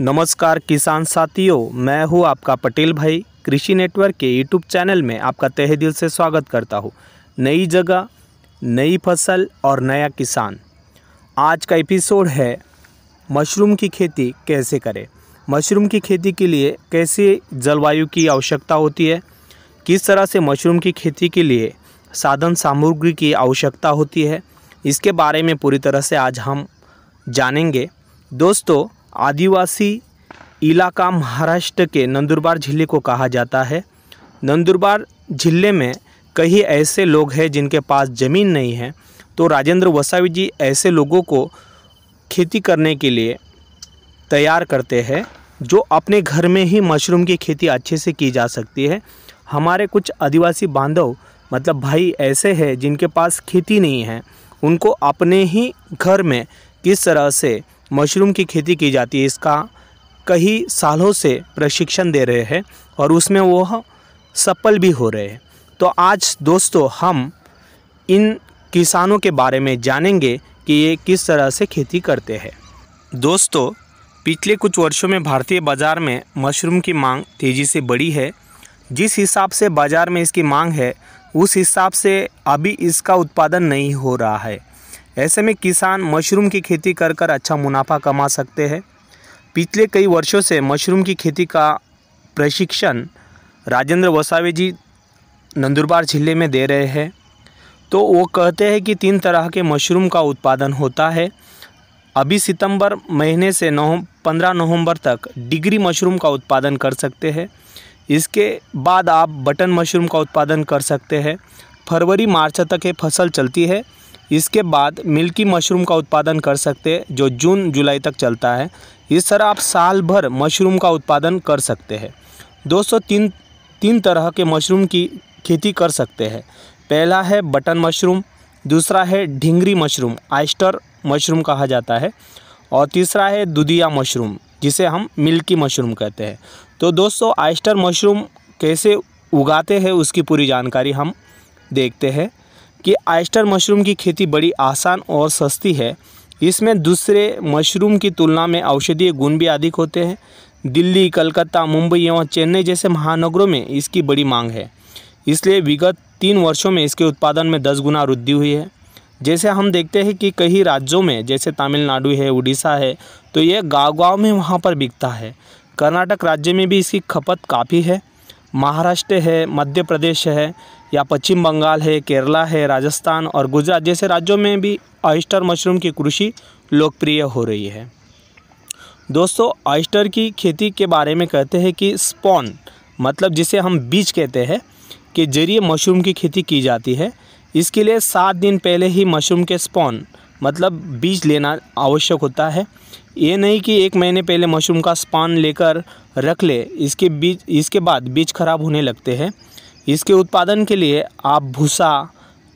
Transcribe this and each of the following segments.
नमस्कार किसान साथियों मैं हूं आपका पटेल भाई कृषि नेटवर्क के यूट्यूब चैनल में आपका तहे दिल से स्वागत करता हूं नई जगह नई फसल और नया किसान आज का एपिसोड है मशरूम की खेती कैसे करें मशरूम की खेती के लिए कैसे जलवायु की आवश्यकता होती है किस तरह से मशरूम की खेती के लिए साधन सामग्री की आवश्यकता होती है इसके बारे में पूरी तरह से आज हम जानेंगे दोस्तों आदिवासी इलाका महाराष्ट्र के नंदुरबार ज़िले को कहा जाता है नंदुरबार ज़िले में कई ऐसे लोग हैं जिनके पास ज़मीन नहीं है तो राजेंद्र वसावी जी ऐसे लोगों को खेती करने के लिए तैयार करते हैं जो अपने घर में ही मशरूम की खेती अच्छे से की जा सकती है हमारे कुछ आदिवासी बांधव मतलब भाई ऐसे हैं जिनके पास खेती नहीं है उनको अपने ही घर में किस तरह से मशरूम की खेती की जाती है इसका कई सालों से प्रशिक्षण दे रहे हैं और उसमें वो सफल भी हो रहे हैं तो आज दोस्तों हम इन किसानों के बारे में जानेंगे कि ये किस तरह से खेती करते हैं दोस्तों पिछले कुछ वर्षों में भारतीय बाज़ार में मशरूम की मांग तेज़ी से बढ़ी है जिस हिसाब से बाज़ार में इसकी मांग है उस हिसाब से अभी इसका उत्पादन नहीं हो रहा है ऐसे में किसान मशरूम की खेती कर कर अच्छा मुनाफा कमा सकते हैं पिछले कई वर्षों से मशरूम की खेती का प्रशिक्षण राजेंद्र वसावे जी नंदुरबार ज़िले में दे रहे हैं तो वो कहते हैं कि तीन तरह के मशरूम का उत्पादन होता है अभी सितंबर महीने से नौ पंद्रह नवंबर तक डिग्री मशरूम का उत्पादन कर सकते हैं इसके बाद आप बटन मशरूम का उत्पादन कर सकते हैं फरवरी मार्च तक ये फसल चलती है इसके बाद मिल्की मशरूम का उत्पादन कर सकते हैं जो जून जुलाई तक चलता है इस तरह आप साल भर मशरूम का उत्पादन कर सकते हैं दोस्तों तीन तीन तरह के मशरूम की खेती कर सकते हैं पहला है बटन मशरूम दूसरा है ढिंगरी मशरूम आइस्टर मशरूम कहा जाता है और तीसरा है दुधिया मशरूम जिसे हम मिल्की मशरूम कहते हैं तो दोस्तों आइस्टर मशरूम कैसे उगाते हैं उसकी पूरी जानकारी हम देखते हैं कि आइस्टर मशरूम की खेती बड़ी आसान और सस्ती है इसमें दूसरे मशरूम की तुलना में औषधीय गुण भी अधिक होते हैं दिल्ली कलकत्ता मुंबई एवं चेन्नई जैसे महानगरों में इसकी बड़ी मांग है इसलिए विगत तीन वर्षों में इसके उत्पादन में दस गुना वृद्धि हुई है जैसे हम देखते हैं कि कई राज्यों में जैसे तमिलनाडु है उड़ीसा है तो ये गाँव गाँव में वहाँ पर बिकता है कर्नाटक राज्य में भी इसकी खपत काफ़ी है महाराष्ट्र है मध्य प्रदेश है या पश्चिम बंगाल है केरला है राजस्थान और गुजरात जैसे राज्यों में भी ऑयस्टर मशरूम की कृषि लोकप्रिय हो रही है दोस्तों ऑयस्टर की खेती के बारे में कहते हैं कि स्पॉन मतलब जिसे हम बीज कहते हैं के जरिए मशरूम की खेती की जाती है इसके लिए सात दिन पहले ही मशरूम के स्पॉन मतलब बीज लेना आवश्यक होता है ये नहीं कि एक महीने पहले मशरूम का स्पॉन लेकर रख ले इसके बीज इसके बाद बीज खराब होने लगते हैं इसके उत्पादन के लिए आप भूसा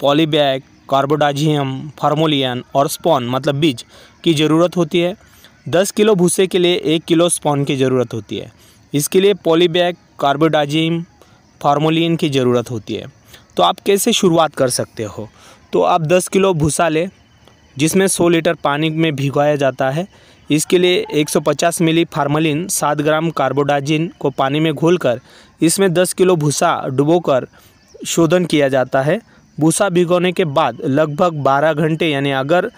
पॉलीबैग कार्बोडाजियम फार्मोलियन और स्पॉन मतलब बीज की ज़रूरत होती है दस किलो भूसे के लिए एक किलो स्पॉन की ज़रूरत होती है इसके लिए पॉलीबैग कार्बोडाजियम फार्मोलियन की ज़रूरत होती है तो आप कैसे शुरुआत कर सकते हो तो आप 10 किलो भूसा लें जिसमें 100 लीटर पानी में भिगवाया जाता है इसके लिए 150 मिली फार्मलिन 7 ग्राम कार्बोडाजिन को पानी में घोलकर इसमें दस किलो भूसा डुबोकर शोधन किया जाता है भूसा भिगोने के बाद लगभग बारह घंटे यानी अगर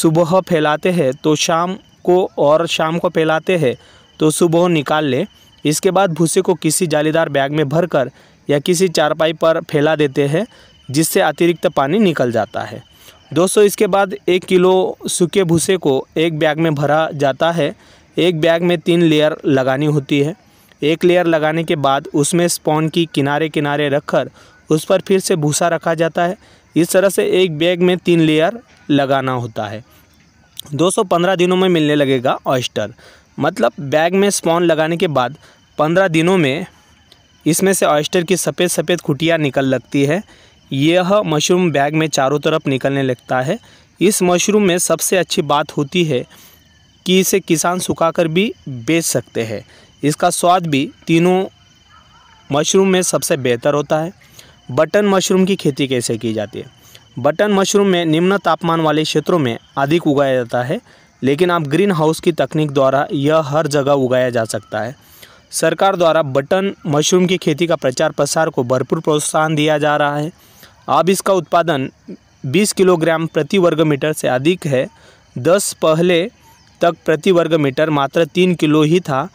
सुबह फैलाते हैं तो शाम को और शाम को फैलाते हैं तो सुबह निकाल लें इसके बाद भूसे को किसी जालीदार बैग में भरकर या किसी चारपाई पर फैला देते हैं जिससे अतिरिक्त पानी निकल जाता है दोस्तों इसके बाद एक किलो सूखे भूसे को एक बैग में भरा जाता है एक बैग में तीन लेयर लगानी होती है एक लेयर लगाने के बाद उसमें स्पॉन की किनारे किनारे रखकर उस पर फिर से भूसा रखा जाता है इस तरह से एक बैग में तीन लेयर लगाना होता है 215 दिनों में मिलने लगेगा ऑयस्टर मतलब बैग में स्पॉन लगाने के बाद 15 दिनों में इसमें से ऑयस्टर की सफ़ेद सफ़ेद खुटियाँ निकल लगती है यह मशरूम बैग में चारों तरफ निकलने लगता है इस मशरूम में सबसे अच्छी बात होती है कि इसे किसान सुखाकर भी बेच सकते हैं इसका स्वाद भी तीनों मशरूम में सबसे बेहतर होता है बटन मशरूम की खेती कैसे की जाती है बटन मशरूम में निम्न तापमान वाले क्षेत्रों में अधिक उगाया जाता है लेकिन आप ग्रीन हाउस की तकनीक द्वारा यह हर जगह उगाया जा सकता है सरकार द्वारा बटन मशरूम की खेती का प्रचार प्रसार को भरपूर प्रोत्साहन दिया जा रहा है अब इसका उत्पादन 20 किलोग्राम प्रति वर्ग मीटर से अधिक है 10 पहले तक प्रति वर्ग मीटर मात्र 3 किलो ही था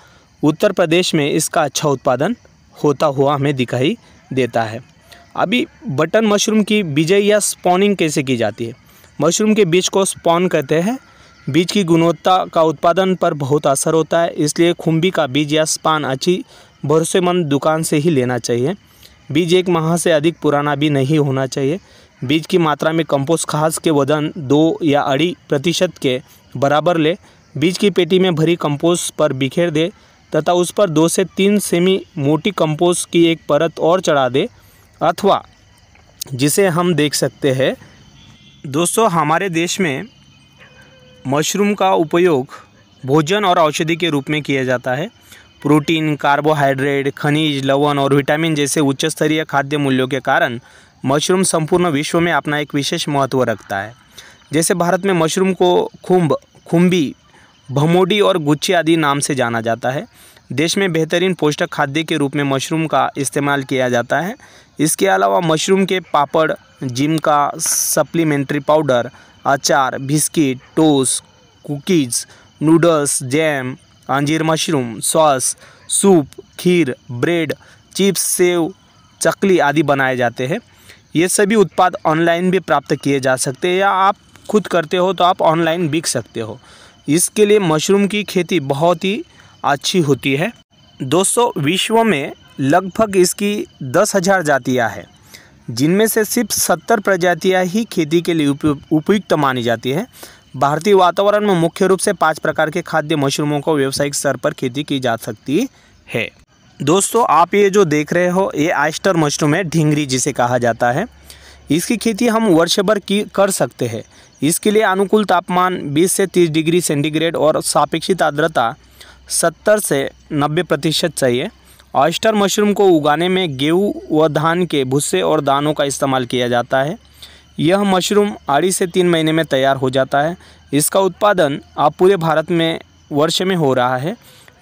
उत्तर प्रदेश में इसका अच्छा उत्पादन होता हुआ हमें दिखाई देता है अभी बटन मशरूम की बिजाई या स्पॉनिंग कैसे की जाती है मशरूम के बीज को स्पॉन कहते हैं बीज की गुणवत्ता का उत्पादन पर बहुत असर होता है इसलिए खुम्बी का बीज या स्पान अच्छी भरोसेमंद दुकान से ही लेना चाहिए बीज एक माह से अधिक पुराना भी नहीं होना चाहिए बीज की मात्रा में कंपोस्ट खास के वजन दो या अढ़ी प्रतिशत के बराबर ले बीज की पेटी में भरी कंपोस्ट पर बिखेर दे तथा उस पर दो से तीन सेमी मोटी कंपोज की एक परत और चढ़ा दे अथवा जिसे हम देख सकते हैं दोस्तों हमारे देश में मशरूम का उपयोग भोजन और औषधि के रूप में किया जाता है प्रोटीन कार्बोहाइड्रेट खनिज लवण और विटामिन जैसे उच्च स्तरीय खाद्य मूल्यों के कारण मशरूम संपूर्ण विश्व में अपना एक विशेष महत्व रखता है जैसे भारत में मशरूम को खुम्ब खुम्बी भमोडी और गुच्छे आदि नाम से जाना जाता है देश में बेहतरीन पोषक खाद्य के रूप में मशरूम का इस्तेमाल किया जाता है इसके अलावा मशरूम के पापड़ जिम का सप्लीमेंट्री पाउडर अचार biscuit toast cookies noodles jam अंजीर मशरूम सॉस सूप खीर ब्रेड चिप्स सेव चकली आदि बनाए जाते हैं ये सभी उत्पाद ऑनलाइन भी प्राप्त किए जा सकते हैं या आप खुद करते हो तो आप ऑनलाइन बिक सकते हो इसके लिए मशरूम की खेती बहुत ही अच्छी होती है दोस्तों विश्व में लगभग इसकी दस हज़ार जातियाँ हैं जिनमें से सिर्फ सत्तर प्रजातियाँ ही खेती के लिए उपयुक्त मानी जाती है भारतीय वातावरण में मुख्य रूप से पांच प्रकार के खाद्य मशरूमों को व्यावसायिक स्तर पर खेती की जा सकती है दोस्तों आप ये जो देख रहे हो ये आइस्टर मशरूम है ढींगरी जिसे कहा जाता है इसकी खेती हम वर्ष भर की कर सकते हैं इसके लिए अनुकूल तापमान 20 से 30 डिग्री सेंटीग्रेड और सापेक्षित आर्द्रता 70 से 90 प्रतिशत चाहिए ऑयस्टर मशरूम को उगाने में गेहूँ व धान के भुस्से और दानों का इस्तेमाल किया जाता है यह मशरूम आढ़ी से तीन महीने में तैयार हो जाता है इसका उत्पादन अब पूरे भारत में वर्ष में हो रहा है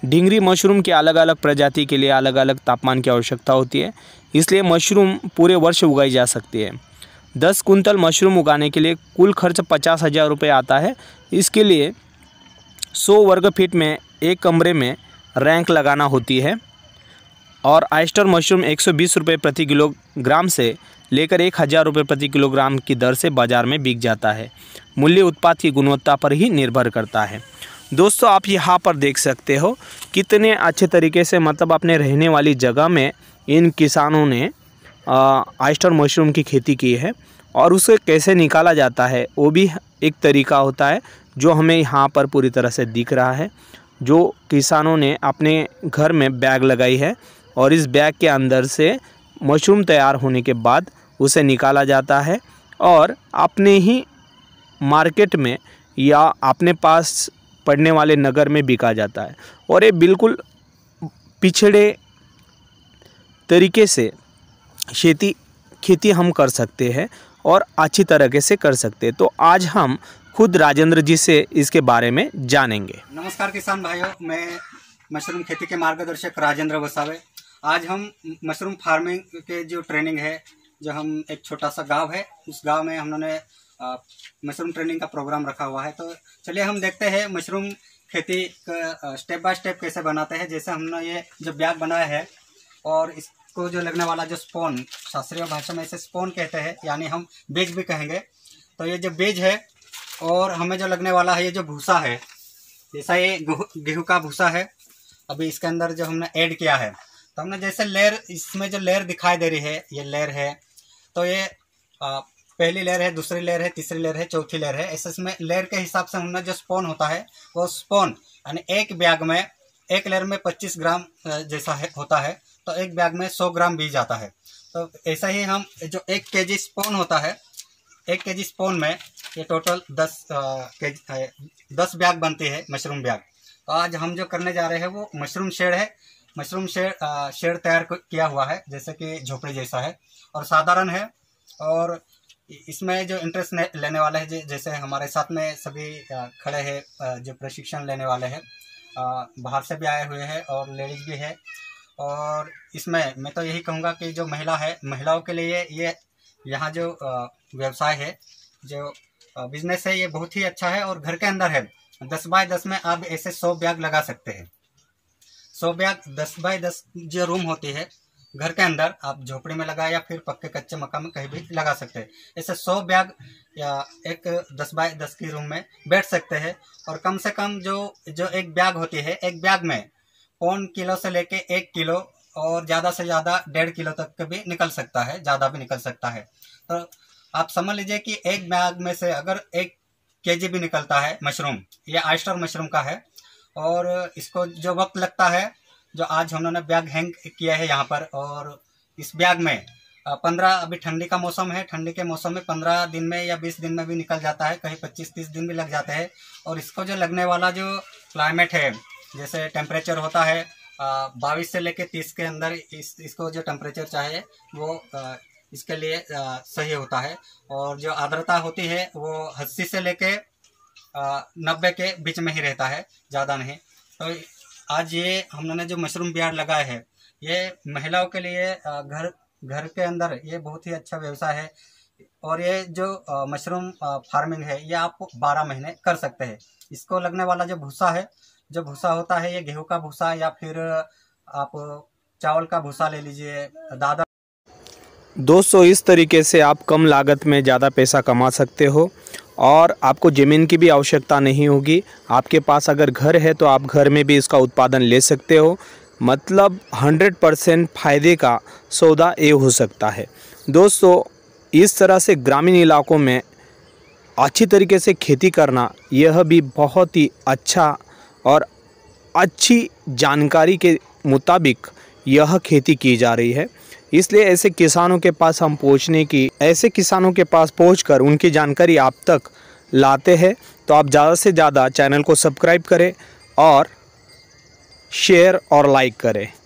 ढिंगरी मशरूम के अलग अलग प्रजाति के लिए अलग अलग तापमान की आवश्यकता होती है इसलिए मशरूम पूरे वर्ष उगाई जा सकती है दस कुंतल मशरूम उगाने के लिए कुल खर्च पचास हज़ार रुपये आता है इसके लिए सौ वर्ग फीट में एक कमरे में रैंक लगाना होती है और आइस्टर मशरूम एक सौ बीस रुपये प्रति किलोग्राम से लेकर एक हज़ार रुपये प्रति किलोग्राम की दर से बाज़ार में बिक जाता है मूल्य उत्पाद की गुणवत्ता पर ही निर्भर करता है दोस्तों आप यहाँ पर देख सकते हो कितने अच्छे तरीके से मतलब अपने रहने वाली जगह में इन किसानों ने आइस्टर मशरूम की खेती की है और उसे कैसे निकाला जाता है वो भी एक तरीका होता है जो हमें यहाँ पर पूरी तरह से दिख रहा है जो किसानों ने अपने घर में बैग लगाई है और इस बैग के अंदर से मशरूम तैयार होने के बाद उसे निकाला जाता है और अपने ही मार्केट में या अपने पास पड़ने वाले नगर में बिका जाता है और ये बिल्कुल पिछड़े तरीके से खेती खेती हम कर सकते हैं और अच्छी तरीके से कर सकते हैं तो आज हम खुद राजेंद्र जी से इसके बारे में जानेंगे नमस्कार किसान भाइयों मैं मशरूम खेती के मार्गदर्शक राजेंद्र वसावे आज हम मशरूम फार्मिंग के जो ट्रेनिंग है जो हम एक छोटा सा गांव है उस गांव में हमने मशरूम ट्रेनिंग का प्रोग्राम रखा हुआ है तो चलिए हम देखते हैं मशरूम खेती स्टेप बाय स्टेप कैसे बनाते हैं जैसे हमने ये जो बैग बनाया है और इस को जो लगने वाला जो स्पोन शास्त्रीय भाषा में इसे स्पोन कहते हैं यानी हम बेज भी कहेंगे तो ये जो बेज है और हमें जो लगने वाला है ये जो भूसा है जैसा ये गेहूँ का भूसा है अभी इसके अंदर जो हमने ऐड किया है तो हमने जैसे लेयर इसमें जो लेयर दिखाई दे रही है ये लेयर है तो ये आ, पहली लेयर है दूसरी लेयर है तीसरी लेयर है चौथी लेयर है ऐसे इसमें लेयर के हिसाब से हमने जो स्पोन होता है वो स्पोन यानी एक बैग में एक लेयर में 25 ग्राम जैसा है होता है तो एक बैग में सौ ग्राम बीज आता है तो ऐसा ही हम जो एक के जी स्पोन होता है एक के जी स्पोन में ये टोटल दस के दस बैग बनती है मशरूम बैग तो आज हम जो करने जा रहे हैं वो मशरूम शेड है मशरूम शेड शेड तैयार किया हुआ है जैसे कि झोपड़ी जैसा है और साधारण है और इसमें जो इंटरेस्ट लेने वाले हैं जैसे हमारे साथ में सभी खड़े हैं जो प्रशिक्षण लेने वाले हैं बाहर से भी आए हुए हैं और लेडीज भी है और इसमें मैं तो यही कहूँगा कि जो महिला है महिलाओं के लिए ये यहाँ जो व्यवसाय है जो बिजनेस है ये बहुत ही अच्छा है और घर के अंदर है दस बाय दस में आप ऐसे सौ बैग लगा सकते हैं सौ बैग दस बाय दस जो रूम होती है घर के अंदर आप झोपड़ी में लगा या फिर पक्के कच्चे मकान में कहीं भी लगा सकते हैं ऐसे सौ बैग या एक दस बाय दस की रूम में बैठ सकते हैं और कम से कम जो जो एक बैग होती है एक बैग में पौन किलो से लेके एक किलो और ज़्यादा से ज़्यादा डेढ़ किलो तक भी निकल सकता है ज़्यादा भी निकल सकता है तो आप समझ लीजिए कि एक बैग में से अगर एक के भी निकलता है मशरूम ये आइस्टर मशरूम का है और इसको जो वक्त लगता है जो आज हम लोगों ने बैग हैंग किया है यहाँ पर और इस बैग में पंद्रह अभी ठंडी का मौसम है ठंडी के मौसम में पंद्रह दिन में या बीस दिन में भी निकल जाता है कहीं पच्चीस तीस दिन भी लग जाते हैं और इसको जो लगने वाला जो क्लाइमेट है जैसे टेम्परेचर होता है बाईस से लेके तीस के अंदर इस इसको जो टेम्परेचर चाहिए वो आ, इसके लिए आ, सही होता है और जो आर्द्रता होती है वो अस्सी से लेके नब्बे के बीच में ही रहता है ज़्यादा नहीं तो आज ये हमने जो मशरूम बियाड लगाए हैं ये महिलाओं के लिए घर घर के अंदर ये बहुत ही अच्छा व्यवसाय है और ये जो मशरूम फार्मिंग है ये आप 12 महीने कर सकते हैं इसको लगने वाला जो भूसा है जो भूसा होता है ये गेहूं का भूसा या फिर आप चावल का भूसा ले लीजिए दादा दोस्तों इस तरीके से आप कम लागत में ज़्यादा पैसा कमा सकते हो और आपको ज़मीन की भी आवश्यकता नहीं होगी आपके पास अगर घर है तो आप घर में भी इसका उत्पादन ले सकते हो मतलब 100 परसेंट फ़ायदे का सौदा ये हो सकता है दोस्तों इस तरह से ग्रामीण इलाकों में अच्छी तरीके से खेती करना यह भी बहुत ही अच्छा और अच्छी जानकारी के मुताबिक यह खेती की जा रही है इसलिए ऐसे किसानों के पास हम पहुंचने की ऐसे किसानों के पास पहुँच उनकी जानकारी आप तक लाते हैं तो आप ज़्यादा से ज़्यादा चैनल को सब्सक्राइब करें और शेयर और लाइक करें